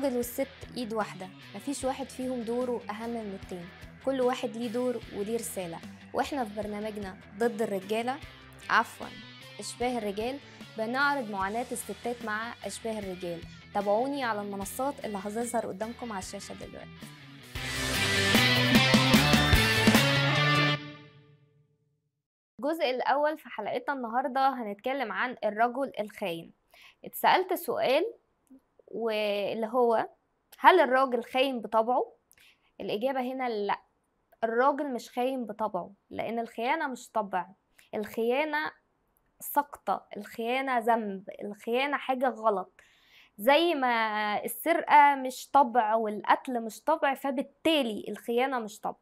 الراجل والست ايد واحده مفيش واحد فيهم دوره اهم من التاني كل واحد ليه دور وليه رساله واحنا في برنامجنا ضد الرجاله عفوا اشباه الرجال بنعرض معاناه الستات مع اشباه الرجال تابعوني على المنصات اللي هتظهر قدامكم على الشاشه دلوقتي الجزء الأول في حلقتنا النهاردة هنتكلم عن الرجل الخاين اتسألت سؤال واللي هو هل الراجل خاين بطبعه الاجابه هنا لا الراجل مش خاين بطبعه لان الخيانه مش طبع الخيانه سقطه الخيانه ذنب الخيانه حاجه غلط زي ما السرقه مش طبع والقتل مش طبع فبالتالي الخيانه مش طبع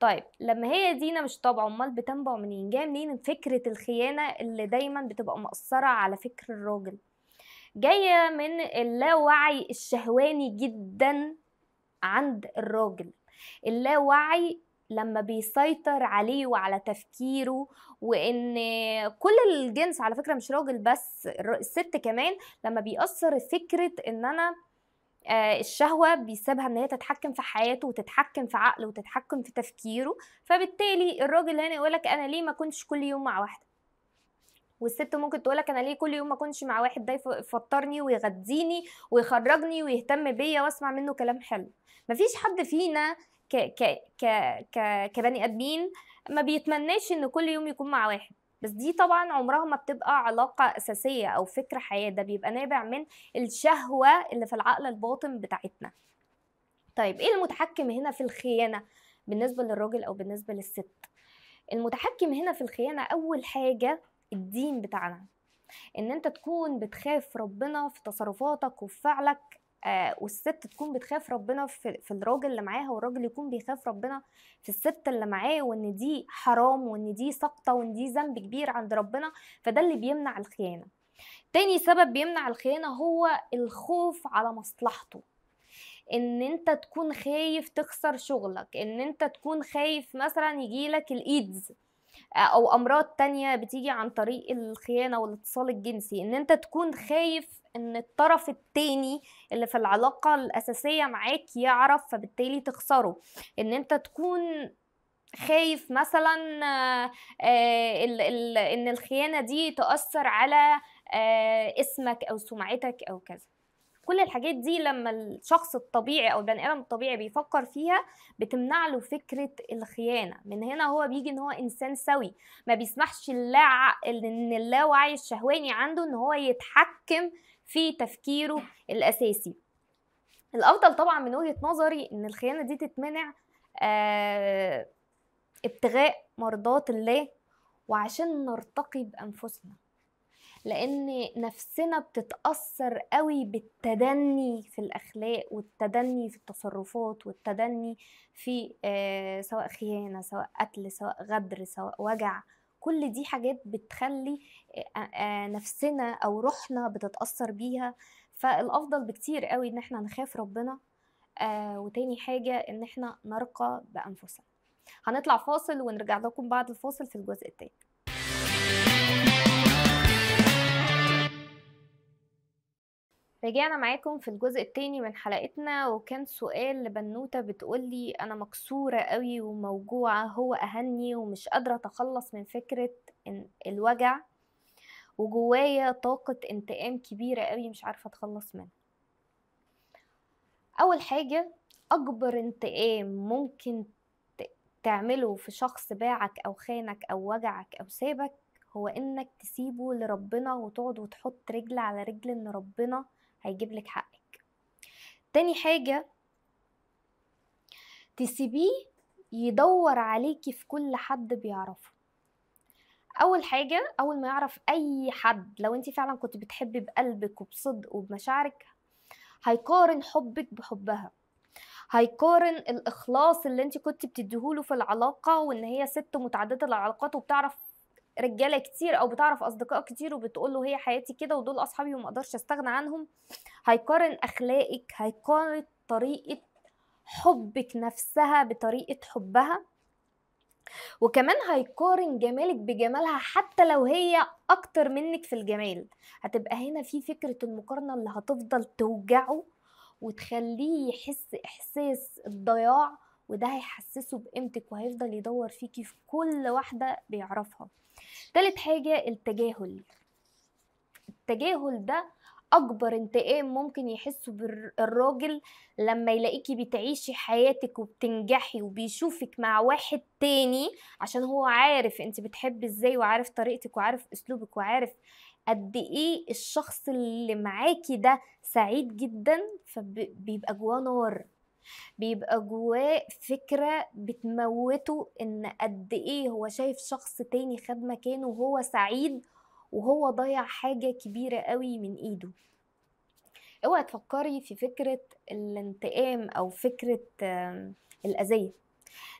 طيب لما هي دينا مش طبع امال بتنبع منين جايه منين فكره الخيانه اللي دايما بتبقى مأثره على فكر الراجل جايه من اللاوعي الشهواني جدا عند الراجل اللاوعي لما بيسيطر عليه وعلى تفكيره وان كل الجنس على فكره مش راجل بس الست كمان لما بيأثر فكره ان انا آه، الشهوة بيسيبها ان هي تتحكم في حياته وتتحكم في عقله وتتحكم في تفكيره فبالتالي الراجل هنا يقولك انا ليه ما كنتش كل يوم مع واحدة والست ممكن تقول لك انا ليه كل يوم ما اكونش مع واحد ده يفطرني ويغذيني ويخرجني ويهتم بيا واسمع منه كلام حلو مفيش حد فينا ك ك ك كبني ادمين ما بيتمناش ان كل يوم يكون مع واحد بس دي طبعا عمرها ما بتبقى علاقة أساسية أو فكرة حياة ده بيبقى نابع من الشهوة اللي في العقل الباطن بتاعتنا طيب إيه المتحكم هنا في الخيانة بالنسبة للراجل أو بالنسبة للست المتحكم هنا في الخيانة أول حاجة الدين بتاعنا ان انت تكون بتخاف ربنا في تصرفاتك وفي فعلك آه والست تكون بتخاف ربنا في, في الراجل اللي معاها والراجل يكون بيخاف ربنا في الست اللي معاه وان دي حرام وان دي سقطه وان دي ذنب كبير عند ربنا فده اللي بيمنع الخيانه تاني سبب بيمنع الخيانه هو الخوف على مصلحته ان انت تكون خايف تخسر شغلك ان انت تكون خايف مثلا يجيلك الايدز او امراض تانية بتيجي عن طريق الخيانه والاتصال الجنسي ان انت تكون خايف ان الطرف التاني اللي في العلاقه الاساسيه معاك يعرف فبالتالي تخسره ان انت تكون خايف مثلا آه، ان الخيانه دي تاثر على آه، اسمك او سمعتك او كذا كل الحاجات دي لما الشخص الطبيعي او البني ادم الطبيعي بيفكر فيها بتمنع له فكره الخيانه من هنا هو بيجي ان هو انسان سوي ما بيسمحش اللا ان اللاوعي الشهواني عنده ان هو يتحكم في تفكيره الاساسي الافضل طبعا من وجهه نظري ان الخيانه دي تتمنع آه، ابتغاء مرضات الله وعشان نرتقي بانفسنا لان نفسنا بتتاثر قوي بالتدني في الاخلاق والتدني في التصرفات والتدني في آه، سواء خيانه سواء قتل سواء غدر سواء وجع كل دي حاجات بتخلي آه، آه، نفسنا او روحنا بتتاثر بيها فالافضل بكتير قوي ان احنا نخاف ربنا وتاني حاجه ان احنا نرقى بانفسنا هنطلع فاصل ونرجع لكم بعد الفاصل في الجزء التاني رجعنا معاكم في الجزء التاني من حلقتنا وكان سؤال لبنوتة بتقولي أنا مكسورة قوي وموجوعة هو أهني ومش قادرة أتخلص من فكرة الوجع وجوايا طاقة انتقام كبيرة قوي مش عارفة أتخلص منها أول حاجة أكبر انتقام ممكن تعمله في شخص باعك أو خانك أو وجعك أو سابك هو إنك تسيبه لربنا وتقعد وتحط رجل على رجل إن ربنا هيجيب لك حقك تاني حاجة تسيبيه يدور عليكي في كل حد بيعرفه اول حاجه اول ما يعرف اي حد لو انت فعلا كنت بتحبي بقلبك وبصدق وبمشاعرك هيقارن حبك بحبها هيقارن الاخلاص اللي انت كنت بتديهوله في العلاقه وان هي ست متعدده العلاقات وبتعرف رجاله كتير او بتعرف اصدقاء كتير وبتقول له هي حياتي كده ودول اصحابي وما اقدرش استغنى عنهم هيقارن اخلاقك هيقارن طريقه حبك نفسها بطريقه حبها وكمان هيقارن جمالك بجمالها حتى لو هي اكتر منك في الجمال هتبقى هنا في فكره المقارنه اللي هتفضل توجعه وتخليه يحس احساس الضياع وده هيحسسه بقيمتك وهيفضل يدور فيكي في كل واحدة بيعرفها تالت حاجة التجاهل التجاهل ده اكبر انتقام ممكن يحسه بالراجل لما يلاقيكي بتعيشي حياتك وبتنجحي وبيشوفك مع واحد تاني عشان هو عارف انت بتحبي ازاي وعارف طريقتك وعارف اسلوبك وعارف قد ايه الشخص اللي معاكي ده سعيد جدا فبيبقى جواه نار بيبقى جواه فكرة بتموته ان قد ايه هو شايف شخص تاني خد مكانه وهو سعيد وهو ضيع حاجة كبيرة قوي من ايده اوعى تفكري في فكرة الانتقام او فكرة الأذية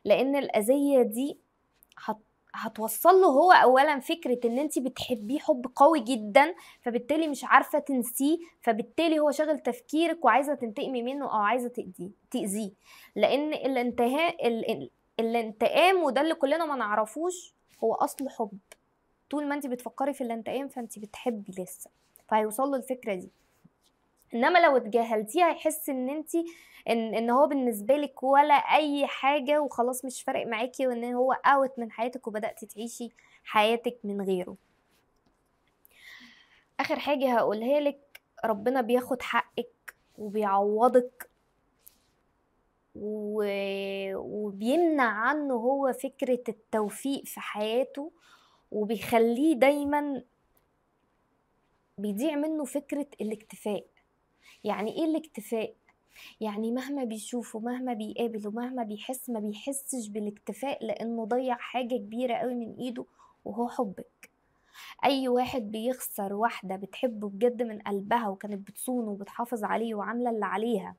لان الأذية دي هت هتوصل له هو اولا فكره ان انت بتحبيه حب قوي جدا فبالتالي مش عارفه تنسيه فبالتالي هو شاغل تفكيرك وعايزه تنتقمي منه او عايزه تاذيه تاذيه لان الانتهاء الانتقام وده اللي كلنا ما نعرفوش هو اصل حب طول ما انت بتفكري في الانتقام فانت بتحبي لسه فهيوصل له الفكره دي انما لو اتجاهلتيه هيحس ان انت ان ان هو بالنسبه لك ولا اي حاجه وخلاص مش فارق معاكي وان هو اوت من حياتك وبداتي تعيشي حياتك من غيره اخر حاجه هقولها لك ربنا بياخد حقك وبيعوضك و... وبيمنع عنه هو فكرة التوفيق في حياته وبيخليه دايما بيضيع منه فكرة الاكتفاء يعني ايه الاكتفاء يعني مهما بيشوف ومهما بيقابل ومهما بيحس ما بيحسش بالاكتفاء لانه ضيع حاجه كبيره قوي من ايده وهو حبك اي واحد بيخسر واحده بتحبه بجد من قلبها وكانت بتصونه وبتحافظ عليه وعامله اللي عليها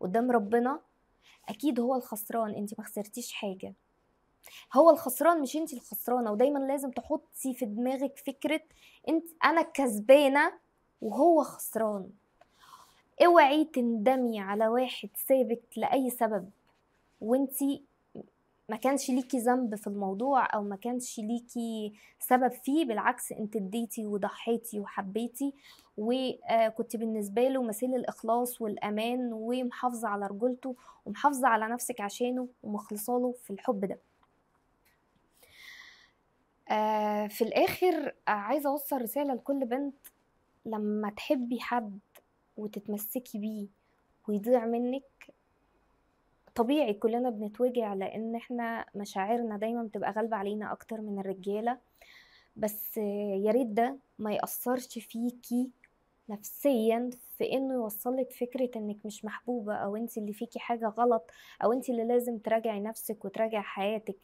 قدام ربنا اكيد هو الخسران انت ما خسرتيش حاجه هو الخسران مش انت الخسرانه ودايما لازم تحطي في دماغك فكره انت انا كسبانه وهو خسران اوعي تندمي على واحد سابك لاي سبب وانتي ما كانش ليكي ذنب في الموضوع او ما كانش ليكي سبب فيه بالعكس انت اديتي وضحيتي وحبيتي وكنت بالنسبه له مثيل الاخلاص والامان ومحافظه على رجولته ومحافظه على نفسك عشانه ومخلصه له في الحب ده آه، في الاخر عايزه اوصل رساله لكل بنت لما تحبي حد وتتمسكي بيه ويضيع منك طبيعي كلنا بنتوجع لان احنا مشاعرنا دايما بتبقى غالبة علينا اكتر من الرجالة بس يا ريت ده ما يأثرش فيكي نفسيا في انه يوصلك فكرة انك مش محبوبة او انت اللي فيكي حاجة غلط او انت اللي لازم تراجعي نفسك وتراجعي حياتك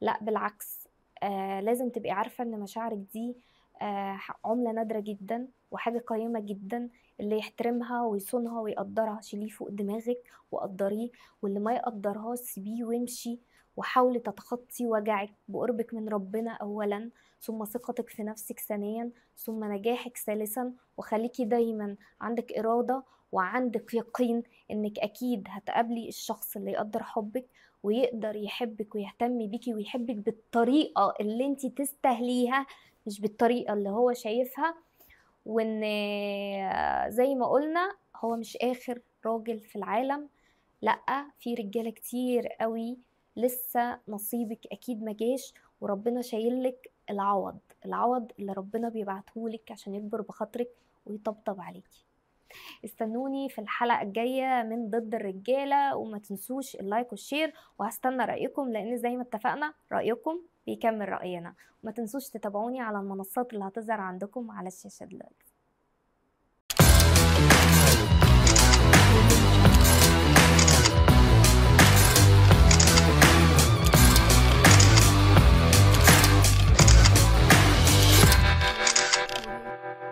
لا بالعكس آه لازم تبقي عارفة ان مشاعرك دي آه عملة نادرة جدا وحاجة قيمة جدا اللي يحترمها ويصونها ويقدرها شيليه فوق دماغك وقدريه واللي ما يقدرها سيبيه وامشي وحاولي تتخطي وجعك بقربك من ربنا اولا ثم ثقتك في نفسك ثانيا ثم نجاحك ثالثا وخليكي دايما عندك اراده وعندك يقين انك اكيد هتقابلي الشخص اللي يقدر حبك ويقدر يحبك ويهتم بيكي ويحبك بالطريقه اللي انت تستاهليها مش بالطريقه اللي هو شايفها وان آه، زي ما قلنا هو مش اخر راجل في العالم لا في رجاله كتير قوي لسه نصيبك اكيد ما جاش وربنا شايلك العوض العوض اللي ربنا بيبعتهولك عشان يكبر بخاطرك ويطبطب عليكي استنوني في الحلقه الجايه من ضد الرجاله وما تنسوش اللايك والشير وهستنى رايكم لان زي ما اتفقنا رايكم بيكمل رأينا وما تنسوش تتابعوني على المنصات اللي هتظهر عندكم على الشاشة دلوقتي Thank you.